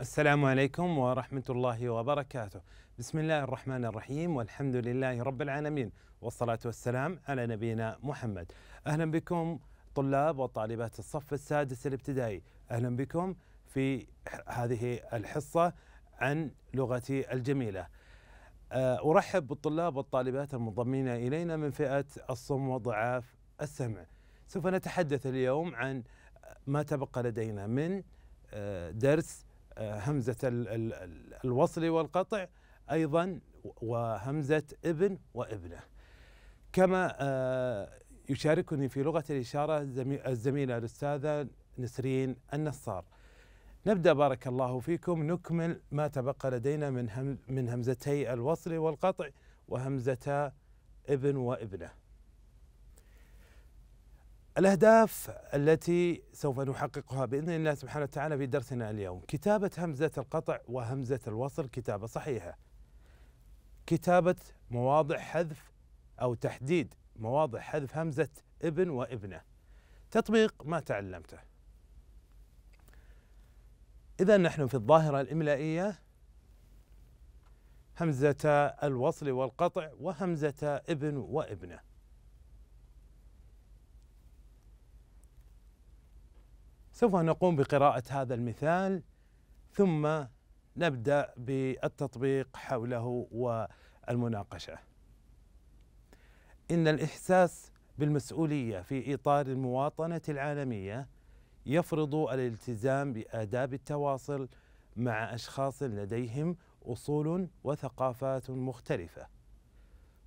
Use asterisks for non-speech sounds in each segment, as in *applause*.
السلام عليكم ورحمة الله وبركاته بسم الله الرحمن الرحيم والحمد لله رب العالمين والصلاة والسلام على نبينا محمد أهلا بكم طلاب وطالبات الصف السادس الابتدائي أهلا بكم في هذه الحصة عن لغتي الجميلة آه، أرحب بالطلاب والطالبات المنضمين إلينا من فئة الصم وضعاف السمع سوف نتحدث اليوم عن ما تبقى لدينا من آه، درس همزة الوصل والقطع أيضا وهمزة ابن وابنه كما آه، يشاركني في لغة الإشارة الزميلة الأستاذة نسرين النصار نبدأ بارك الله فيكم نكمل ما تبقى لدينا من, من همزتي الوصل والقطع وهمزة ابن وابنه الأهداف التي سوف نحققها بإذن الله سبحانه وتعالى في درسنا اليوم كتابة همزة القطع وهمزة الوصل كتابة صحيحة كتابة مواضع حذف أو تحديد مواضع حذف همزة ابن وابنة تطبيق ما تعلمته إذا نحن في الظاهرة الإملائية همزة الوصل والقطع وهمزة ابن وابنه سوف نقوم بقراءة هذا المثال ثم نبدأ بالتطبيق حوله والمناقشة. إن الإحساس بالمسؤولية في إطار المواطنة العالمية يفرض الالتزام بآداب التواصل مع أشخاص لديهم أصول وثقافات مختلفة.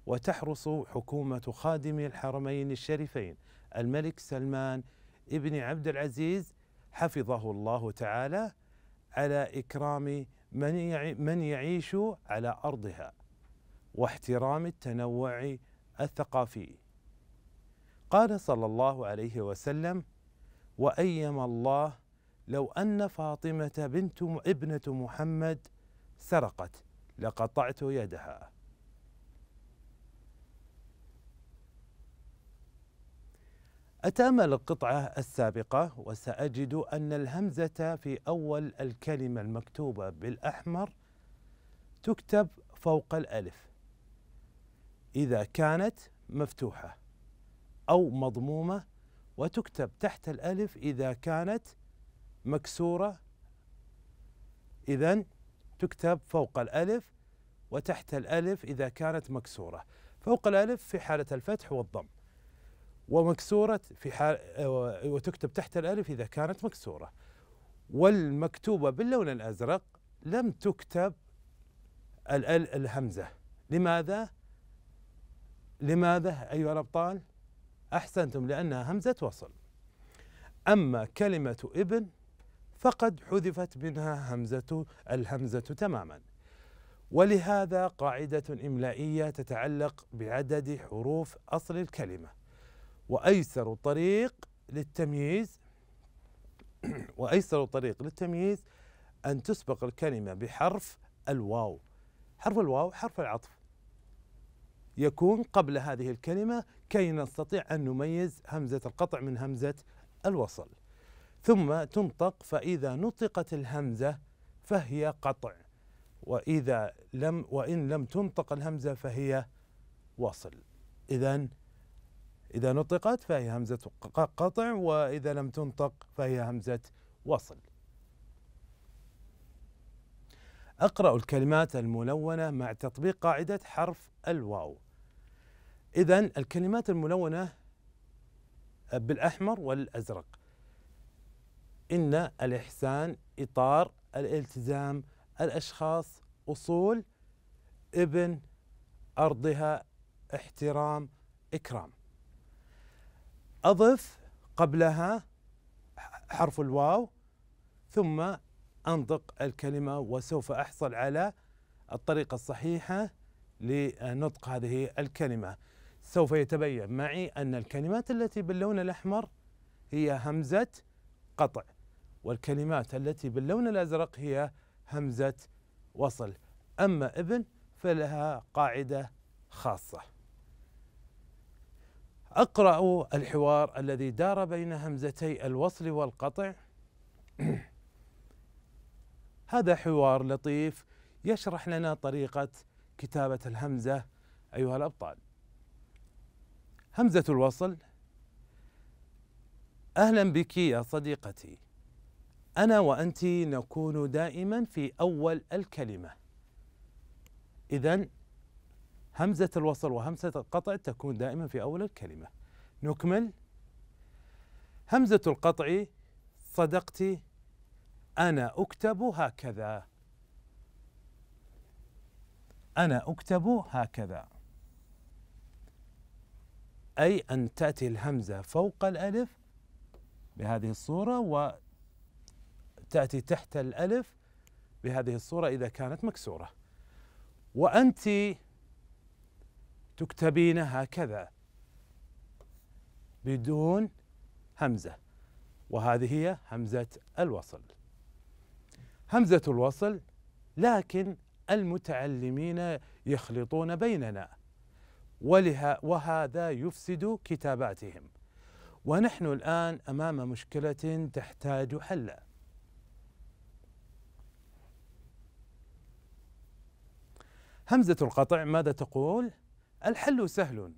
وتحرص حكومة خادم الحرمين الشريفين الملك سلمان ابن عبد العزيز حفظه الله تعالى على إكرام من من يعيش على أرضها واحترام التنوع الثقافي قال صلى الله عليه وسلم وأيما الله لو أن فاطمة بنت ابنة محمد سرقت لقطعت يدها أتأمل القطعة السابقة وسأجد أن الهمزة في أول الكلمة المكتوبة بالأحمر تكتب فوق الألف إذا كانت مفتوحة أو مضمومة وتكتب تحت الألف إذا كانت مكسورة إذا تكتب فوق الألف وتحت الألف إذا كانت مكسورة فوق الألف في حالة الفتح والضم ومكسورة في حال آه، وتكتب تحت الألف إذا كانت مكسورة والمكتوبة باللون الأزرق لم تكتب الهمزة لماذا؟ لماذا أيها الأبطال؟ أحسنتم لأنها همزة وصل أما كلمة ابن فقد حذفت منها همزة الهمزة تماما ولهذا قاعدة إملائية تتعلق بعدد حروف أصل الكلمة وأيسر طريق للتمييز *clears throat* وأيسر طريق للتمييز أن تسبق الكلمة بحرف الواو حرف الواو حرف العطف يكون قبل هذه الكلمة كي نستطيع أن نميز همزة القطع من همزة الوصل ثم تنطق فإذا نطقت الهمزة فهي قطع وإذا لم وإن لم تنطق الهمزة فهي وصل إذا إذا نطقت فهي همزة قطع وإذا لم تنطق فهي همزة وصل أقرأ الكلمات الملونة مع تطبيق قاعدة حرف الواو إذا الكلمات الملونة بالأحمر والأزرق إن الإحسان إطار الالتزام الأشخاص أصول ابن أرضها احترام إكرام أضف قبلها حرف الواو ثم أنطق الكلمة وسوف أحصل على الطريقة الصحيحة لنطق هذه الكلمة سوف يتبين معي أن الكلمات التي باللون الأحمر هي همزة قطع والكلمات التي باللون الأزرق هي همزة وصل أما ابن فلها قاعدة خاصة اقرأ الحوار الذي دار بين همزتي الوصل والقطع *clears throat* هذا حوار لطيف يشرح لنا طريقة كتابة الهمزة أيها الأبطال همزة الوصل أهلا بك يا صديقتي أنا وأنت نكون دائما في أول الكلمة إذا همزة الوصل وهمزة القطع تكون دائما في أول الكلمة نكمل همزة القطع صدقت أنا أكتب هكذا أنا أكتب هكذا أي أن تأتي الهمزة فوق الألف بهذه الصورة وتأتي تحت الألف بهذه الصورة إذا كانت مكسورة وأنت تكتبين هكذا بدون همزة وهذه هي همزة الوصل همزة الوصل لكن المتعلمين يخلطون بيننا ولها وهذا يفسد كتاباتهم ونحن الآن أمام مشكلة تحتاج حلا همزة القطع ماذا تقول؟ الحل سهل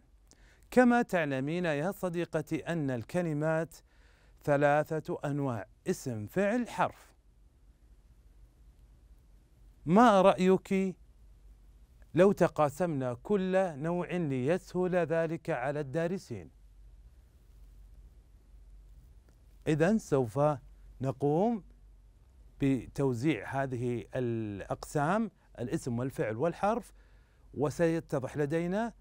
كما تعلمين يا صديقتي أن الكلمات ثلاثة أنواع اسم فعل حرف ما رأيك لو تقاسمنا كل نوع ليسهل ذلك على الدارسين إذا سوف نقوم بتوزيع هذه الأقسام الاسم والفعل والحرف وسيتضح لدينا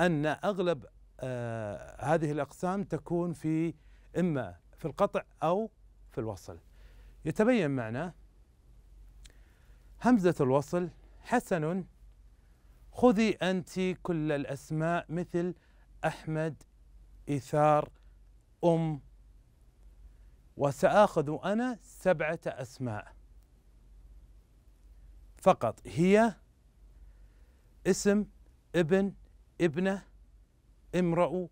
ان اغلب آه هذه الاقسام تكون في اما في القطع او في الوصل يتبين معنا همزه الوصل حسن خذي انت كل الاسماء مثل احمد ايثار ام وساخذ انا سبعه اسماء فقط هي اسم ابن ابنة امرأ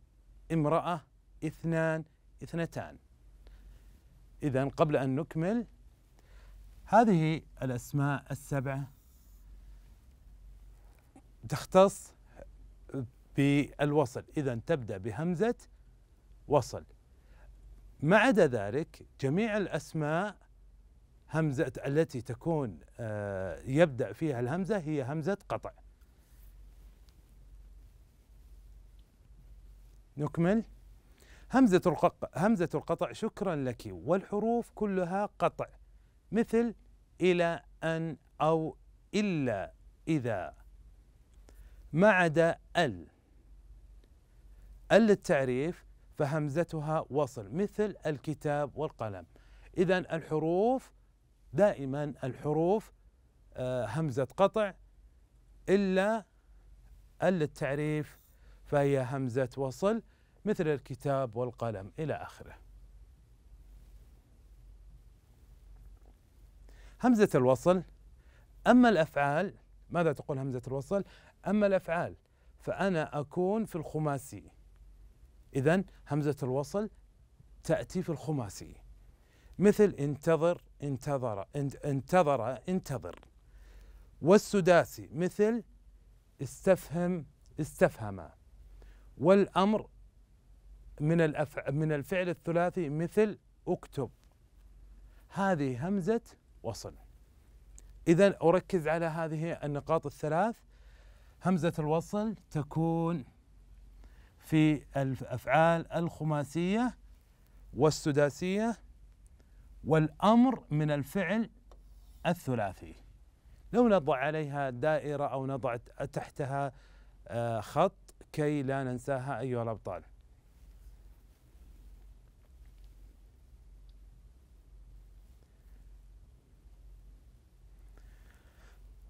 امرأة اثنان اثنتان إذا قبل أن نكمل هذه الأسماء السبعة تختص بالوصل إذا تبدأ بهمزة وصل ما عدا ذلك جميع الأسماء همزة التي تكون آه، يبدأ فيها الهمزة هي همزة قطع نكمل همزة القطع همزة القطع شكرا لك والحروف كلها قطع مثل إلى أن أو إلا إذا ما عدا ال ال للتعريف فهمزتها وصل مثل الكتاب والقلم إذا الحروف دائما الحروف آه، همزة قطع إلا ال للتعريف فهي همزة وصل مثل الكتاب والقلم إلى آخره همزة الوصل أما الأفعال ماذا تقول همزة الوصل أما الأفعال فأنا أكون في الخماسي إذا همزة الوصل تأتي في الخماسي مثل انتظر انتظر انتظر انتظر والسداسي مثل استفهم استفهم والأمر من الأفع من الفعل الثلاثي مثل اكتب هذه همزة وصل إذا أركز على هذه النقاط الثلاث همزة الوصل تكون في الأفعال الخماسية والسداسية والأمر من الفعل الثلاثي لو نضع عليها دائرة أو نضع تحتها آه، خط كي لا ننساها أيها الأبطال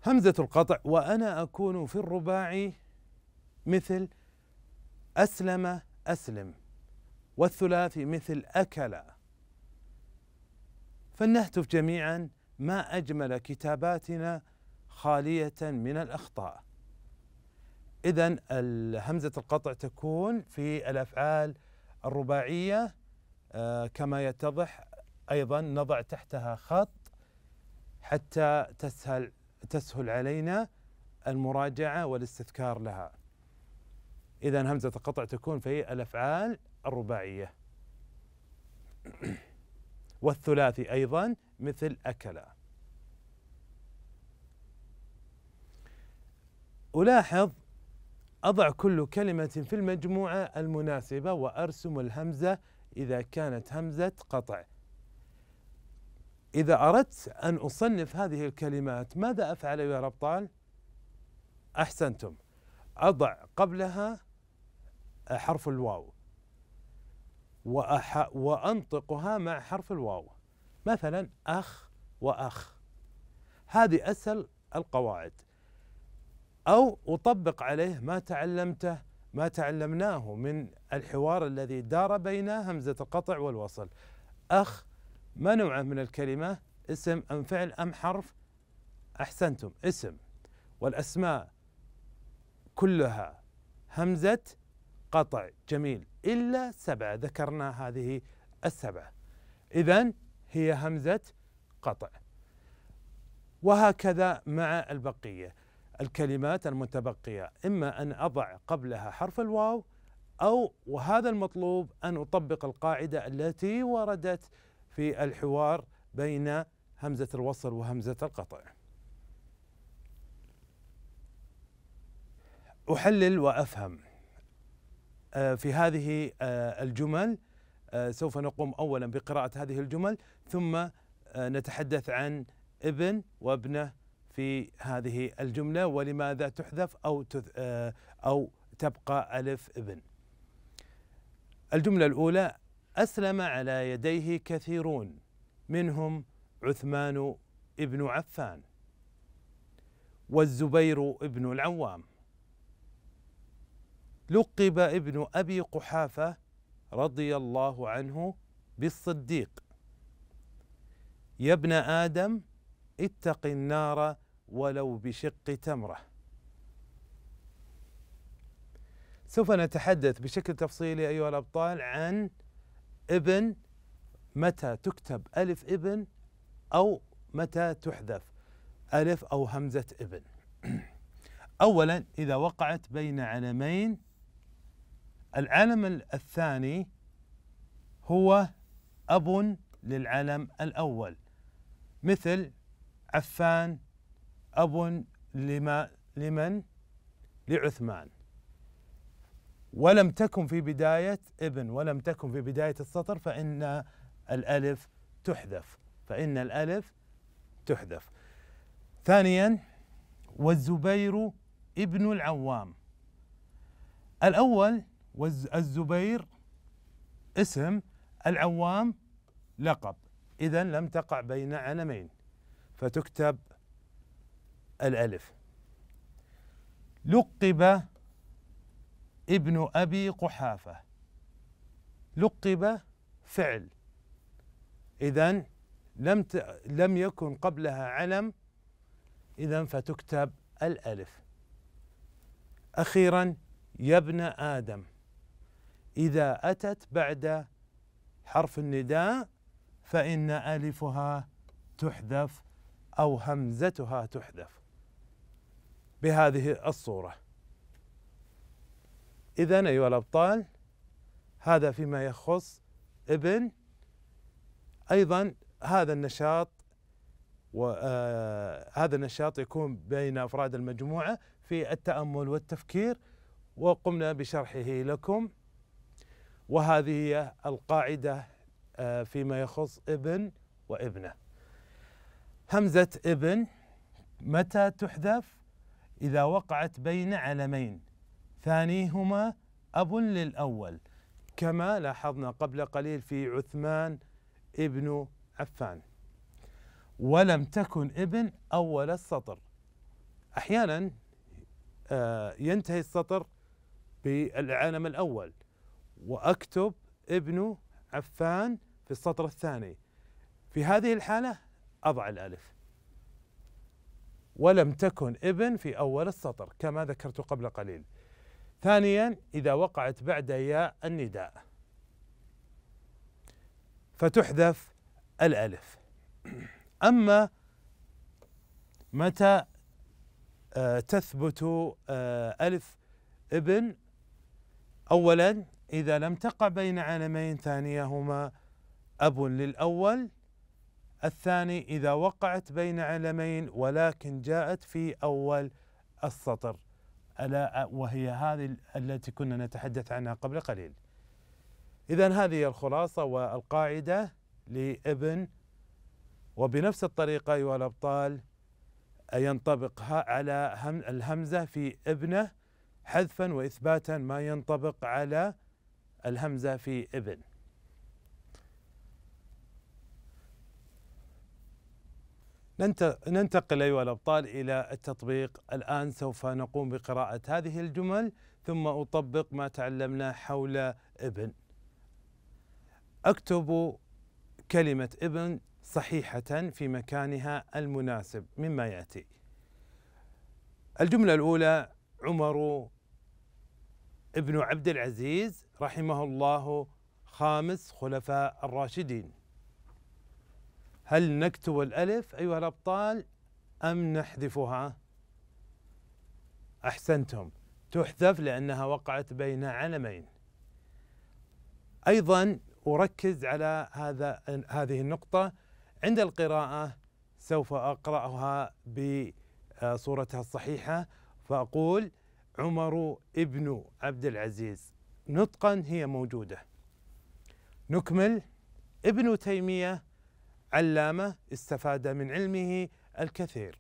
همزة القطع وأنا أكون في الرباعي مثل أسلم أسلم والثلاثي مثل أكل فلنهتف جميعا ما أجمل كتاباتنا خالية من الأخطاء إذا همزة القطع تكون في الأفعال الرباعية آه، كما يتضح أيضا نضع تحتها خط حتى تسهل تسهل علينا المراجعة والاستذكار لها إذا همزة القطع تكون في الأفعال الرباعية *clears throat* والثلاثي أيضا مثل أكل ألاحظ أضع كل كلمة في المجموعة المناسبة وأرسم الهمزة إذا كانت همزة قطع إذا أردت أن أصنف هذه الكلمات ماذا أفعل يا ربطال؟ أحسنتم أضع قبلها حرف الواو وأح وأنطقها مع حرف الواو مثلا أخ وأخ هذه أسهل القواعد أو أطبق عليه ما تعلمته ما تعلمناه من الحوار الذي دار بين همزة القطع والوصل أخ ما نوعه من الكلمة اسم أم فعل أم حرف أحسنتم اسم والأسماء كلها همزة قطع جميل إلا سبعة ذكرنا هذه السبعة إذا هي همزة قطع وهكذا مع البقية الكلمات المتبقية إما أن أضع قبلها حرف الواو أو وهذا المطلوب أن أطبق القاعدة التي وردت في الحوار بين همزة الوصل وهمزة القطع أحلل وأفهم آه، في هذه آه، الجمل آه، سوف نقوم أولا بقراءة هذه الجمل ثم نتحدث عن ابن وابنه في هذه الجملة ولماذا تحذف أو آه، أو تبقى ألف ابن الجملة الأولى أسلم على يديه كثيرون منهم عثمان ابن عفان والزبير ابن العوام لقب ابن أبي قحافة رضي الله عنه بالصديق يا ابن آدم اتق النار ولو بشق تمره سوف نتحدث بشكل تفصيلي ايها الابطال عن ابن متى تكتب الف ابن او متى تحذف الف او همزه ابن *clears throat* اولا اذا وقعت بين علمين العلم الثاني هو اب للعلم الاول مثل عفان أب لما لمن لعثمان ولم تكن في بداية ابن ولم تكن في بداية السطر فإن الألف تحذف فإن الألف تحذف ثانيا والزبير ابن العوام الأول الزبير اسم العوام لقب إذا لم تقع بين علمين فتكتب الألف لقب ابن أبي قحافة لقب فعل إذا لم ت... لم يكن قبلها علم إذا فتكتب الألف أخيرا يا ابن آدم إذا أتت بعد حرف النداء فإن ألفها تحذف أو همزتها تحذف بهذه الصورة إذا أيها الأبطال هذا فيما يخص ابن أيضا هذا النشاط وهذا آه، النشاط يكون بين أفراد المجموعة في التأمل والتفكير وقمنا بشرحه لكم وهذه هي القاعدة آه، فيما يخص ابن وابنه همزة ابن متى تحذف إذا وقعت بين علمين ثانيهما أب للأول كما لاحظنا قبل قليل في عثمان ابن عفان ولم تكن ابن أول السطر أحيانا آه، ينتهي السطر بالعالم الأول وأكتب ابن عفان في السطر الثاني في هذه الحالة أضع الألف ولم تكن ابن في أول السطر كما ذكرت قبل قليل ثانيا إذا وقعت بعد ياء النداء فتحذف الألف أما متى آه، تثبت آه، ألف ابن أولا إذا لم تقع بين علمين ثانيهما أب للأول الثاني إذا وقعت بين علمين ولكن جاءت في أول السطر ألا وهي هذه التي كنا نتحدث عنها قبل قليل إذا هذه الخلاصة والقاعدة لابن وبنفس الطريقة أيها الأبطال ينطبق على الهمزة في ابنه حذفا وإثباتا ما ينطبق على الهمزة في ابن ننتقل أيها الأبطال إلى التطبيق الآن سوف نقوم بقراءة هذه الجمل ثم أطبق ما تعلمناه حول ابن أكتب كلمة ابن صحيحة في مكانها المناسب مما يأتي الجملة الأولى عمر ابن عبد العزيز رحمه الله خامس خلفاء الراشدين هل نكتب الألف أيها الأبطال أم نحذفها أحسنتم تحذف لأنها وقعت بين علمين أيضا أركز على هذا هذه النقطة عند القراءة سوف أقرأها بصورتها الصحيحة فأقول عمر ابن عبد العزيز نطقا هي موجودة نكمل ابن تيمية علامة استفاد من علمه الكثير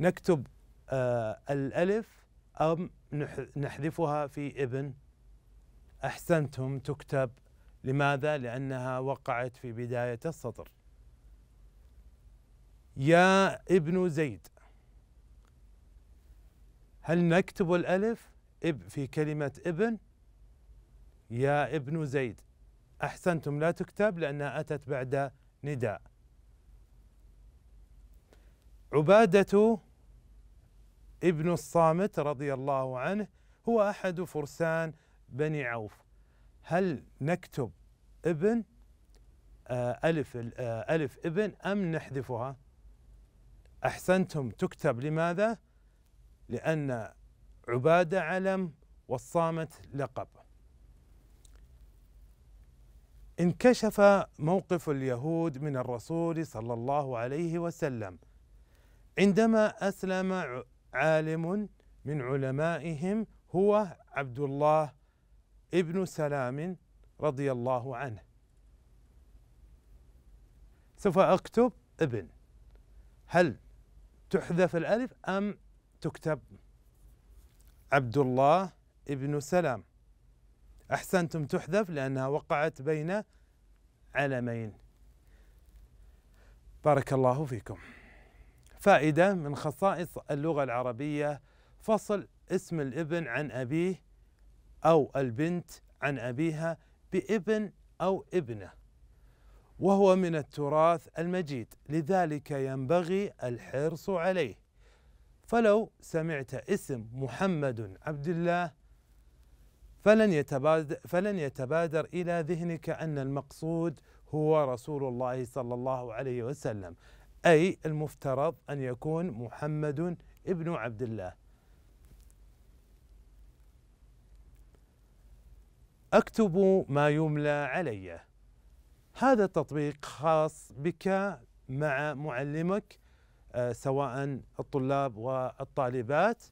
نكتب آه الألف أم نحذفها في ابن أحسنتم تكتب لماذا؟ لأنها وقعت في بداية السطر يا ابن زيد هل نكتب الألف في كلمة ابن؟ يا ابن زيد أحسنتم لا تكتب لأنها أتت بعد نداء عبادة ابن الصامت رضي الله عنه هو أحد فرسان بني عوف هل نكتب ابن آه، ألف آه، ألف ابن أم نحذفها أحسنتم تكتب لماذا لأن عبادة علم والصامت لقب انكشف موقف اليهود من الرسول صلى الله عليه وسلم عندما اسلم عالم من علمائهم هو عبد الله ابن سلام رضي الله عنه سوف اكتب ابن هل تحذف الالف ام تكتب عبد الله ابن سلام أحسنتم تحذف لأنها وقعت بين علمين بارك الله فيكم فائدة من خصائص اللغة العربية فصل اسم الابن عن أبيه أو البنت عن أبيها بابن أو ابنة وهو من التراث المجيد لذلك ينبغي الحرص عليه فلو سمعت اسم محمد عبد الله فلن يتبادر, فلن يتبادر إلى ذهنك أن المقصود هو رسول الله صلى الله عليه وسلم أي المفترض أن يكون محمد ابن عبد الله أكتب ما يملى علي هذا التطبيق خاص بك مع معلمك آه، سواء الطلاب والطالبات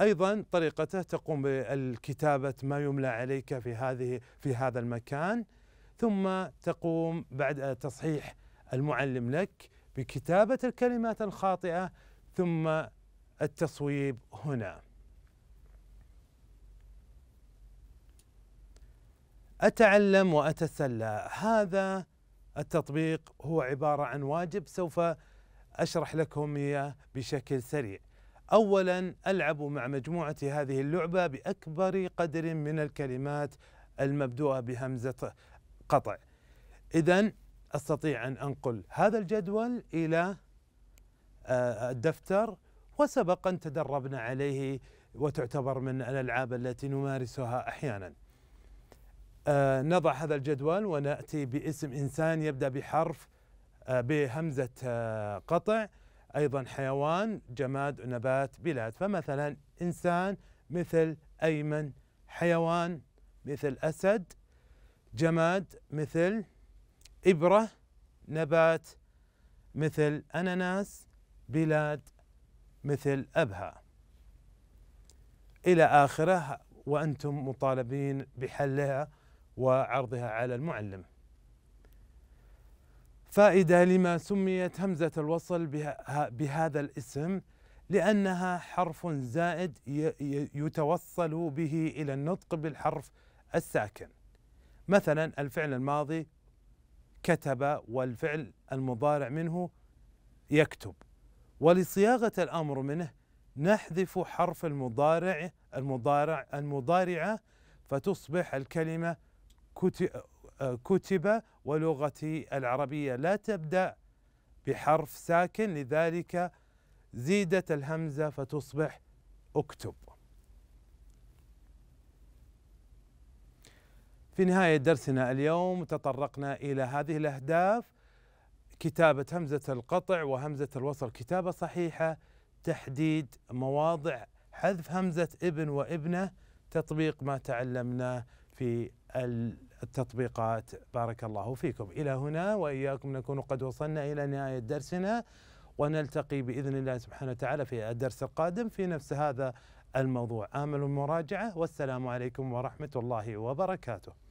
ايضا طريقته تقوم بالكتابه ما يملى عليك في هذه في هذا المكان ثم تقوم بعد تصحيح المعلم لك بكتابه الكلمات الخاطئه ثم التصويب هنا اتعلم واتسلى هذا التطبيق هو عباره عن واجب سوف اشرح لكم اياه بشكل سريع اولا العب مع مجموعه هذه اللعبه باكبر قدر من الكلمات المبدوءه بهمزه قطع اذا استطيع ان انقل هذا الجدول الى آه، الدفتر وسبق ان تدربنا عليه وتعتبر من الالعاب التي نمارسها احيانا آه، نضع هذا الجدول وناتي باسم انسان يبدا بحرف آه، بهمزه قطع أيضا حيوان جماد ونبات بلاد فمثلا إنسان مثل أيمن حيوان مثل أسد جماد مثل إبرة نبات مثل أناناس بلاد مثل أبها إلى آخره وأنتم مطالبين بحلها وعرضها على المعلم فائدة لما سميت همزة الوصل بهذا الاسم لأنها حرف زائد يتوصل به إلى النطق بالحرف الساكن مثلا الفعل الماضي كتب والفعل المضارع منه يكتب ولصياغة الأمر منه نحذف حرف المضارع المضارع المضارعة فتصبح الكلمة كتب ولغتي العربية لا تبدأ بحرف ساكن لذلك زيدت الهمزة فتصبح اكتب في نهاية درسنا اليوم تطرقنا إلى هذه الأهداف كتابة همزة القطع وهمزة الوصل كتابة صحيحة تحديد مواضع حذف همزة ابن وابنه تطبيق ما تعلمناه في التطبيقات بارك الله فيكم إلى هنا وإياكم نكون قد وصلنا إلى نهاية درسنا ونلتقي بإذن الله سبحانه وتعالى في الدرس القادم في نفس هذا الموضوع آمل المراجعة والسلام عليكم ورحمة الله وبركاته